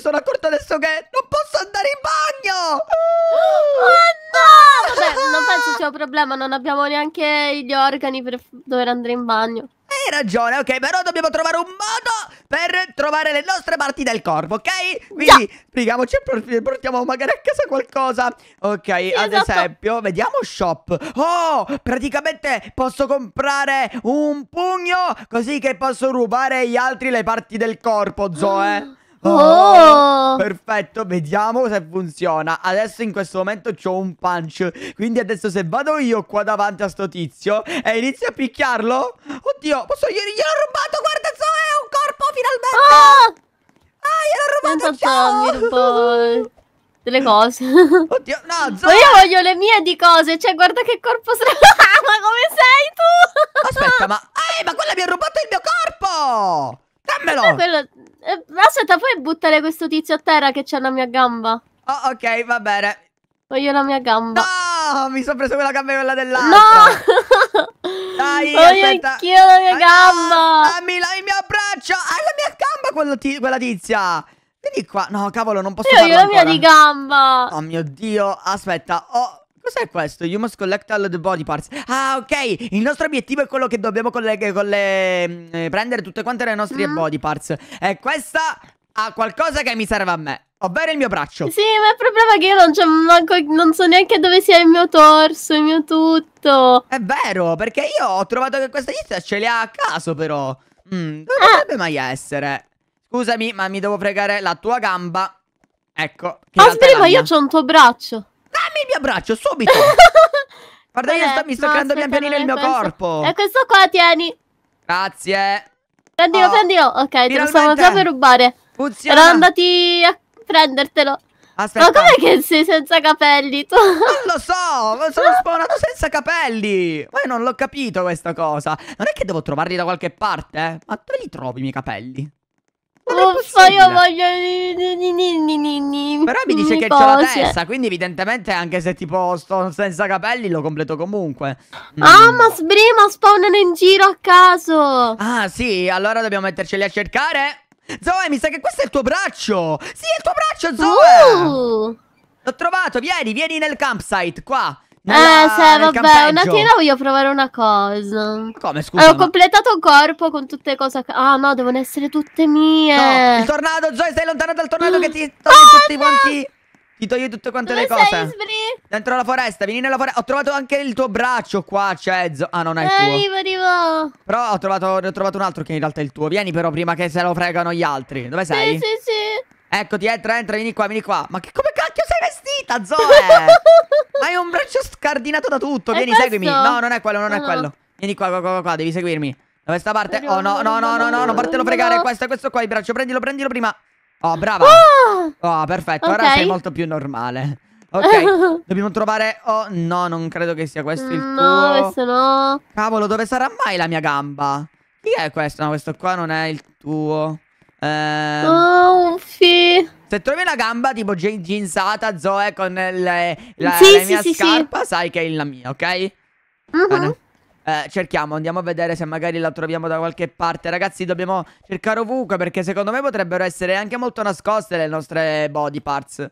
sono accorta adesso che non posso andare in bagno! Oh no! Vabbè, non penso sia un problema, non abbiamo neanche gli organi per dover andare in bagno. Hai ragione, ok, però dobbiamo trovare un modo per trovare le nostre parti del corpo, ok? Quindi, yeah. preghiamoci e portiamo magari a casa qualcosa. Ok, sì, ad esatto. esempio, vediamo shop. Oh, praticamente posso comprare un pugno così che posso rubare agli altri le parti del corpo, Zoe. Ah. Oh, oh. Perfetto, vediamo se funziona. Adesso in questo momento c'ho un punch. Quindi adesso se vado io qua davanti a sto tizio e inizio a picchiarlo... Oddio, posso... Gliel'ho rubato, guarda, Zoe, un corpo finalmente! Ah, Ah, gliel'ho rubato, ciao! Tanto delle cose. Oddio, no, Zoe! Ma io voglio le mie di cose, cioè guarda che corpo strano. ma come sei tu? Aspetta, ma... Eh, ma quella mi ha rubato il mio corpo! Dammelo! Ma quello eh, aspetta, puoi buttare questo tizio a terra che c'è la mia gamba? Oh, ok, va bene. Voglio la mia gamba. No, mi sono preso quella gamba e quella dell'altra. No! Dai, Voglio anch'io la mia gamba. Ah, dammi la, il mio braccio. Hai ah, la mia gamba quella tizia. Vieni qua. No, cavolo, non posso Io farlo Io ho la mia di gamba. Oh mio Dio, aspetta. Oh, Cos'è questo? You must collect all the body parts. Ah, ok. Il nostro obiettivo è quello che dobbiamo eh, prendere tutte quante le nostre mm. body parts. E questa ha qualcosa che mi serve a me. Ovvero il mio braccio. Sì, ma il problema è che io non, manco, non so neanche dove sia il mio torso, il mio tutto. È vero, perché io ho trovato che questa lista ce li ha a caso, però. Mm, dove ah. potrebbe mai essere? Scusami, ma mi devo fregare la tua gamba. Ecco. Ah, aspetta, ma io ho un tuo braccio. Dammi il mio braccio, subito! Guarda, Vabbè, io sto, mi sto no, creando pian pianino il mio penso. corpo. E questo qua, tieni. Grazie. Prendilo, oh, prendilo. Ok, te lo stavo proprio rubare. Funziona. Ero andati a prendertelo. Aspetta. Ma com'è che sei senza capelli tu? Non lo so, sono spawnato senza capelli. Ma io non l'ho capito questa cosa. Non è che devo trovarli da qualche parte? Eh? Ma dove li trovi i miei capelli? Uffa, io voglio... Però mi dice mi che c'è la testa, quindi evidentemente anche se tipo sto senza capelli lo completo comunque. Mm. Ah, ma sbrima, spawnano in giro a caso. Ah, sì, allora dobbiamo metterceli a cercare. Zoe, mi sa che questo è il tuo braccio. Sì, è il tuo braccio, Zoe. Uh. L'ho trovato, vieni, vieni nel campsite, qua. Nella, eh, se, vabbè, un attimo voglio provare una cosa. Come, scusa? ho ma... completato il corpo con tutte cose... Ah, no, devono essere tutte mie. No, il tornado, Joy, stai lontano dal tornado che ti toglie oh, tutti no. quanti... Ti toglie tutte quante Dove le cose. Sei, Dentro la foresta, vieni nella foresta. Ho trovato anche il tuo braccio qua, c'è. Ah, non è il tuo. Arrivo, arrivo. Però ho trovato, ne ho trovato un altro che in realtà è il tuo. Vieni però prima che se lo fregano gli altri. Dove sei? Sì, sì, sì. Eccoti, entra, entra, vieni qua, vieni qua. Ma che come Aspetta, Zoe! Ma hai un braccio scardinato da tutto. Vieni, seguimi. No, non è quello, non è no. Ah. quello. Vieni qua, qua, qua, qua, devi seguirmi. Da questa parte. Oh, no, no, no, no, no, non fartelo fregare. No. Questo, questo qua, il braccio. Prendilo, prendilo prima. Oh, brava. Ah! Oh, perfetto. Okay. Ora sei molto più normale. Ok, dobbiamo trovare... Oh, no, non credo che sia questo il tuo... No, questo no. Cavolo, dove sarà mai la mia gamba? Chi è questo? No, questo qua non è il tuo. Eh... Oh, un fi se trovi una gamba tipo ginzata, Zoe, con le, la, sì, la mia sì, scarpa, sì. sai che è la mia, ok? Uh -huh. eh, cerchiamo, andiamo a vedere se magari la troviamo da qualche parte. Ragazzi, dobbiamo cercare ovunque perché secondo me potrebbero essere anche molto nascoste le nostre body parts. Eh,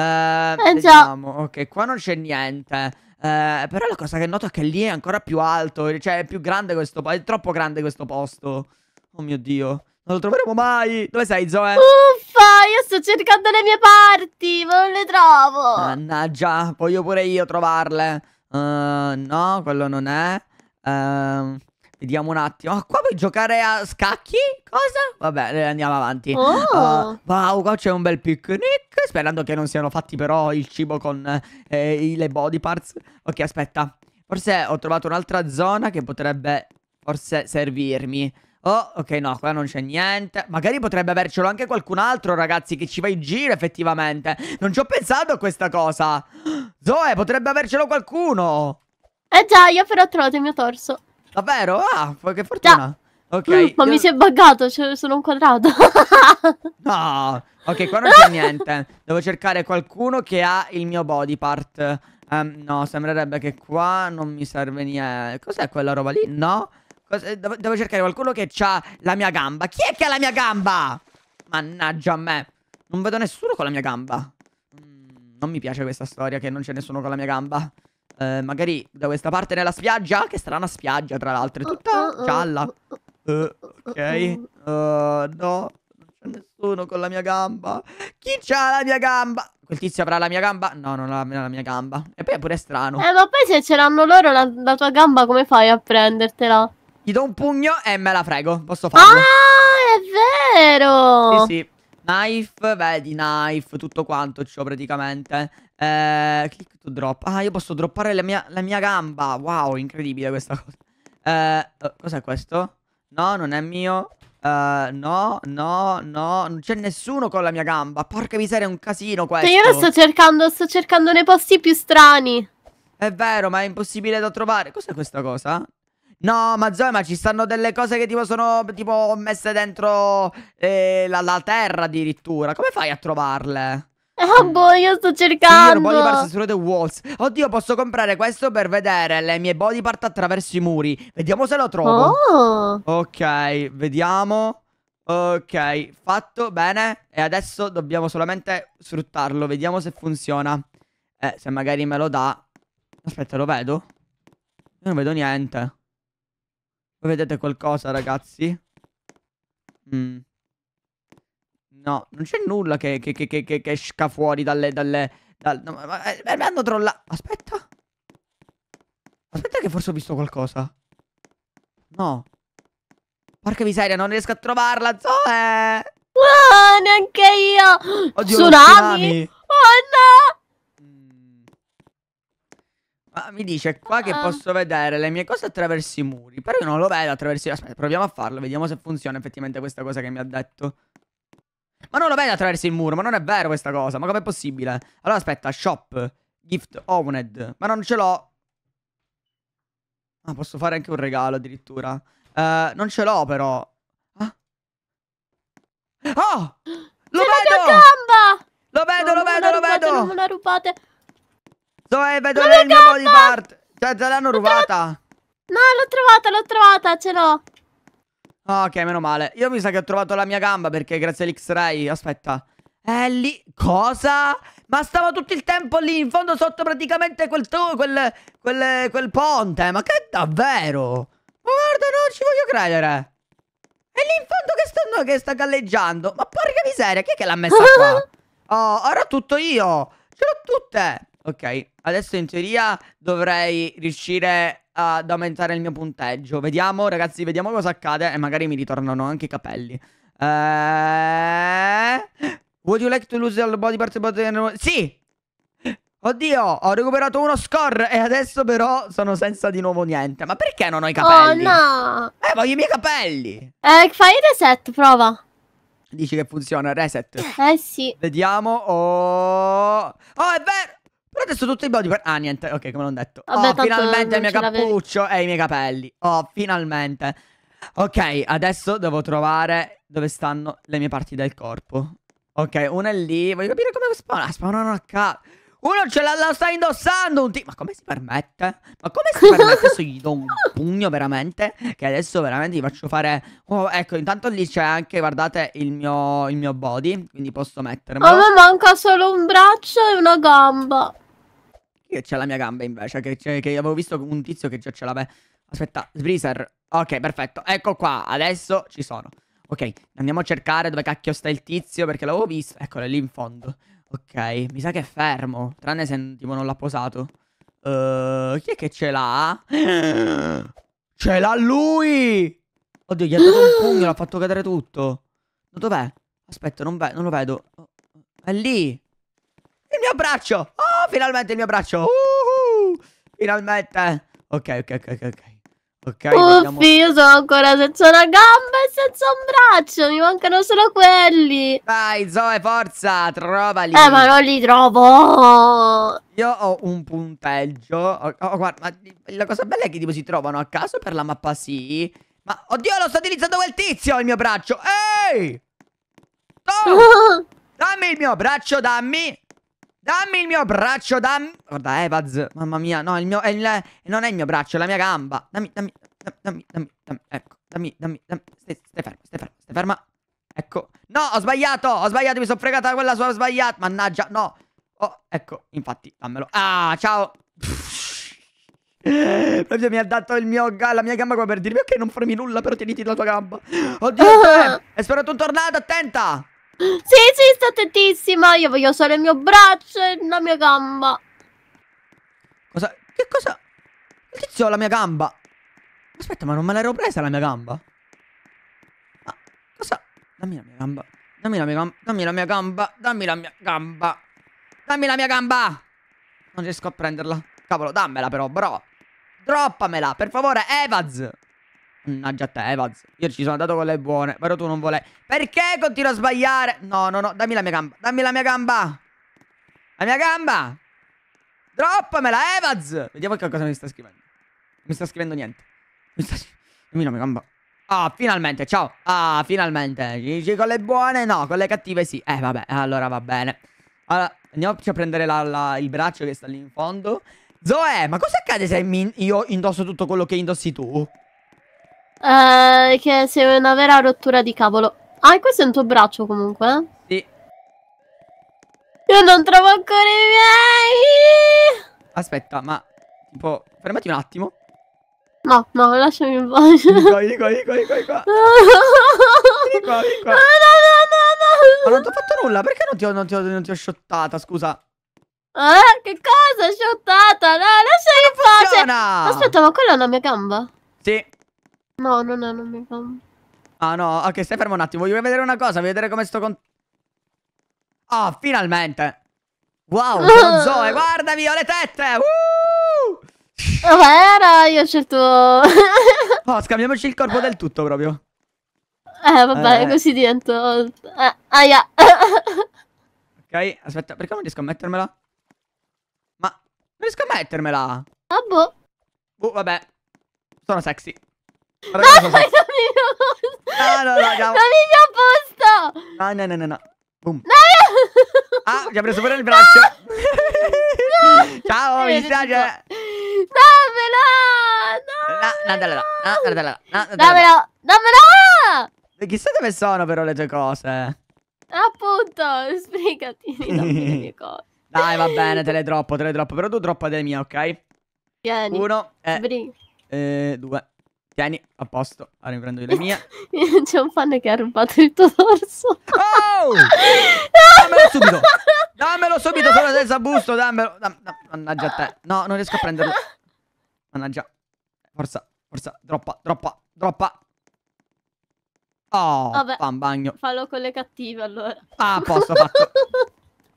eh vediamo. già. Ok, qua non c'è niente. Eh, però la cosa che noto è che lì è ancora più alto. Cioè, è più grande questo posto. È troppo grande questo posto. Oh mio dio. Non lo troveremo mai! Dove sei, Zoe? Uffa, io sto cercando le mie parti, ma non le trovo! Mannaggia, voglio pure io trovarle. Uh, no, quello non è. Uh, vediamo un attimo. Ah, qua puoi giocare a scacchi? Cosa? Vabbè, eh, andiamo avanti. Oh. Uh, wow, qua c'è un bel picnic. Sperando che non siano fatti però il cibo con eh, i, le body parts. Ok, aspetta. Forse ho trovato un'altra zona che potrebbe forse servirmi. Oh, ok, no, qua non c'è niente. Magari potrebbe avercelo anche qualcun altro, ragazzi, che ci va in giro effettivamente. Non ci ho pensato a questa cosa. Zoe, potrebbe avercelo qualcuno. Eh già, io però ho trovato il mio torso. Davvero? Ah, che fortuna. Già. Ok. Mm, ma io... mi si è buggato, cioè, sono quadrato. no. Ok, qua non c'è niente. Devo cercare qualcuno che ha il mio body part. Um, no, sembrerebbe che qua non mi serve niente. Cos'è quella roba lì? No. Devo cercare qualcuno che ha la mia gamba. Chi è che ha la mia gamba? Mannaggia a me. Non vedo nessuno con la mia gamba. Mm, non mi piace questa storia che non c'è nessuno con la mia gamba. Eh, magari da questa parte nella spiaggia. Che sarà una spiaggia, tra l'altro. È tutta gialla. Uh, ok. Uh, no. Non c'è nessuno con la mia gamba. Chi c'ha la mia gamba? Quel tizio avrà la mia gamba? No, non ha la mia gamba. E poi è pure strano. Eh, ma poi se ce l'hanno loro la, la tua gamba, come fai a prendertela? Gli do un pugno e me la frego. Posso farlo. Ah, è vero! Sì, sì. Knife, vedi, knife, tutto quanto c'ho praticamente. Eh, click to drop. Ah, io posso droppare la mia, la mia gamba. Wow, incredibile questa cosa. Eh, oh, cos'è questo? No, non è mio. Uh, no, no, no, non c'è nessuno con la mia gamba. Porca miseria, è un casino cioè, questo. Io lo sto cercando, sto cercando nei posti più strani. È vero, ma è impossibile da trovare. Cos'è questa cosa? No, ma Zoe, ma ci stanno delle cose che tipo sono tipo messe dentro eh, la, la, terra addirittura. Come fai a trovarle? oh, boh, io sto cercando. Sì, io body parts walls. Oddio, posso comprare questo per vedere le mie body part attraverso i muri. Vediamo se lo trovo. Oh. Ok, vediamo. Ok, fatto, bene. E adesso dobbiamo solamente sfruttarlo. Vediamo se funziona. Eh, se magari me lo dà. Aspetta, lo vedo? Io non vedo niente. Vedete qualcosa, ragazzi? Mm. No, non c'è nulla che, che, che, che, esca fuori dalle... dalle dal, no, ma, ma, eh, ma eh, hanno trollato... Aspetta. Aspetta che forse ho visto qualcosa. No. Porca miseria, non riesco a trovarla, Zoe! Wow, neanche io! Oddio, tsunami! tsunami! Oh no! mi dice qua che ah. posso vedere le mie cose attraverso i muri. Però io non lo vedo attraverso i muri. Aspetta, proviamo a farlo. Vediamo se funziona effettivamente questa cosa che mi ha detto. Ma non lo vedo attraverso il muro. Ma non è vero questa cosa. Ma com'è possibile? Allora aspetta, shop, gift owned. Ma non ce l'ho. Ah, posso fare anche un regalo addirittura. Uh, non ce l'ho però. Ah. Oh! Lo vedo! Lo vedo, no, lo vedo, lo vedo! Non me la rubate! Dove vedo Come lei il mio body part? Cioè, te l'hanno rubata. No, l'ho trovata, l'ho trovata, ce l'ho. Ok, meno male. Io mi sa che ho trovato la mia gamba perché grazie all'X-Ray... Aspetta. È lì... Cosa? Ma stavo tutto il tempo lì, in fondo sotto praticamente quel... quel, quel, quel ponte. Ma che davvero? Ma guarda, non ci voglio credere. È lì in fondo che, stanno, che sta galleggiando. Ma porca miseria, chi è che l'ha messa qua? Oh, ora tutto io. Ce l'ho tutte. Ok, adesso in teoria dovrei riuscire ad aumentare il mio punteggio. Vediamo, ragazzi, vediamo cosa accade e magari mi ritornano anche i capelli. Eh... Would you like to lose all body part? Sì! Oddio, ho recuperato uno score e adesso però sono senza di nuovo niente. Ma perché non ho i oh, capelli? Oh no! Eh, voglio i miei capelli! Eh, fai il reset, prova. Dici che funziona, reset. Eh sì. Vediamo. Oh, oh è vero! Però adesso tutti i body Ah, niente, ok, come l'ho detto. Vabbè, oh, finalmente il mio cappuccio e i miei capelli. Oh, finalmente. Ok, adesso devo trovare dove stanno le mie parti del corpo. Ok, uno è lì. Voglio capire come spawnano. Ah, spawnano a caso. Uno ce la, la sta indossando un tipo. Ma come si permette? Ma come si permette? adesso gli do un pugno veramente. Che adesso veramente gli faccio fare. Oh, ecco, intanto lì c'è anche, guardate, il mio, il mio body. Quindi posso mettermelo. A oh, me manca solo un braccio e una gamba che c'è la mia gamba invece? Che, che, avevo visto un tizio che già ce l'aveva. Aspetta, Sbreezer. Ok, perfetto. Ecco qua, adesso ci sono. Ok, andiamo a cercare dove cacchio sta il tizio perché l'avevo visto. Eccolo, è lì in fondo. Ok, mi sa che è fermo. Tranne se tipo, non l'ha posato. Uh, chi è che ce l'ha? ce l'ha lui! Oddio, gli ha dato un pugno, l'ha fatto cadere tutto. Dov'è? Aspetta, non, non, lo vedo. È lì. Il mio braccio! Oh, finalmente il mio braccio! Uh -huh. Finalmente! Ok, ok, ok, ok. Ok, Uffi, io sono ancora senza una gamba e senza un braccio, mi mancano solo quelli. Vai, Zoe, forza, trovali. Eh, ma non li trovo. Io ho un punteggio. Oh, oh, guarda, la cosa bella è che tipo si trovano a caso per la mappa sì. Ma, oddio, lo sto utilizzando quel tizio, il mio braccio. Ehi! Oh! dammi il mio braccio, dammi. Dammi il mio braccio, dammi... Guarda, Evaz, mamma mia, no, il mio... È il... non è il mio braccio, è la mia gamba. Dammi, dammi, dammi, dammi, dammi, ecco, dammi, dammi, dammi. Stai, stai ferma, stai ferma, stai ferma. Ecco. No, ho sbagliato, ho sbagliato, mi sono fregata quella sua, ho sbagliato. Mannaggia, no. Oh, ecco, infatti, dammelo. Ah, ciao. Proprio mi ha dato il mio, la mia gamba come per dirmi, ok, non farmi nulla, però tieniti la tua gamba. Oddio, ah. e spero tu tornato, attenta. Sì, sì, sta attentissima. Io voglio solo il mio braccio e la mia gamba. Cosa? Che cosa? Il tizio ha la mia gamba. Aspetta, ma non me l'ero presa la mia gamba? Ma ah, cosa? Dammi la mia gamba. Dammi la mia gamba. Dammi la mia gamba. Dammi la mia gamba. Dammi la mia gamba. Non riesco a prenderla. Cavolo, dammela però, bro. Droppamela, per favore, Evaz. Mannaggia a te, Evans. Io ci sono andato con le buone, però tu non volevi. Perché continuo a sbagliare? No, no, no, dammi la mia gamba. Dammi la mia gamba. La mia gamba. Droppamela, Evans. Eh, Vediamo che cosa mi sta scrivendo. Non mi sta scrivendo niente. Mi sta Dammi la mia gamba. Ah, finalmente, ciao. Ah, finalmente. Dici con le buone? No, con le cattive sì. Eh, vabbè, allora va bene. Allora, andiamoci a prendere la, la, il braccio che sta lì in fondo. Zoe, ma cosa accade se io indosso tutto quello che indossi tu? Eh, che sei una vera rottura di cavolo. Ah, questo è un tuo braccio comunque. Eh? Sì. Io non trovo ancora i miei. Aspetta, ma tipo, fermati un attimo. No, no, lasciami in pace. Vieni qua, vieni qua, vieni qua, vieni qua. vieni qua, vieni qua. No, no, no, no, Ma non ti ho fatto nulla, perché non ti ho, non ti ho, non ti ho shottata, scusa? Eh, che cosa? shottata? No, lasciami in pace! Aspetta, ma quella è una mia gamba? Sì. No, non è, non mi fa. Ah no, ok, stai fermo un attimo. Voglio vedere una cosa, voglio vedere come sto con... Ah, oh, finalmente! Wow, sono Zoe, guardami, ho le tette! Uh! Eh, Vero, io c'è il tuo... oh, scambiamoci il corpo del tutto proprio. Eh, vabbè, eh. così divento... Eh, aia! ok, aspetta, perché non riesco a mettermela? Ma... Non riesco a mettermela! Ah, boh. Uh, vabbè. Sono sexy. Ragazzi, no, cosa... no, no, no, no. Non mi a posto. No, no, no, no. no. Boom. No, no. Ah, ti ha preso pure il braccio. No. Ciao, mi dispiace. Dammelo. No, dammelo. Dammelo. Dammelo. Chissà dove sono però le tue cose. Appunto, spiegati Dai, va bene, te le troppo, te le troppo. Però tu troppa delle mie, ok? Vieni. Uno. Eh, eh, due. Tieni, a posto. Ora mi prendo la mia. C'è un fan che ha rubato il tuo dorso. Oh! Dammelo subito! Dammelo subito, sono senza busto, dammelo. Dam no, mannaggia te. No, non riesco a prenderlo. Mannaggia. Forza, forza. droppa, droppa, droppa. Oh, Vabbè, fa un bagno. Fallo con le cattive, allora. Ah, a posto, fatto.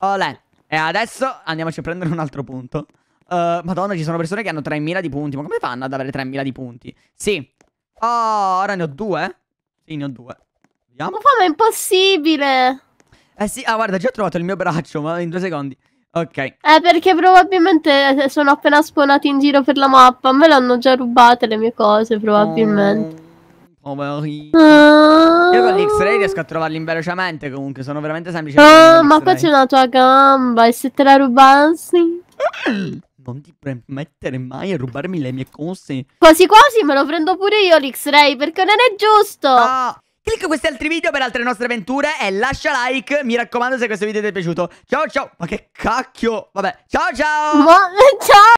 Olè. E adesso andiamoci a prendere un altro punto. Uh, Madonna, ci sono persone che hanno 3000 di punti. Ma come fanno ad avere 3000 di punti? Sì. oh, ora ne ho due. Sì, ne ho due. Vediamo. Ma come è impossibile? Eh sì, ah, guarda, già ho trovato il mio braccio, ma in due secondi. Ok. Eh, perché probabilmente eh, sono appena spawnati in giro per la mappa. A me l'hanno già rubate le mie cose, probabilmente. Oh, oh, oh ah. Io con l'X-Ray riesco a trovarli velocemente comunque, sono veramente semplici. Ah, ma qua c'è una tua gamba e se te la rubassi? non ti permettere mai a rubarmi le mie cose. Quasi quasi me lo prendo pure io l'X-Ray perché non è giusto. No. Ah, clicca questi altri video per altre nostre avventure e lascia like, mi raccomando se questo video ti è piaciuto. Ciao ciao, ma che cacchio, vabbè, ciao ciao. Ma, ciao.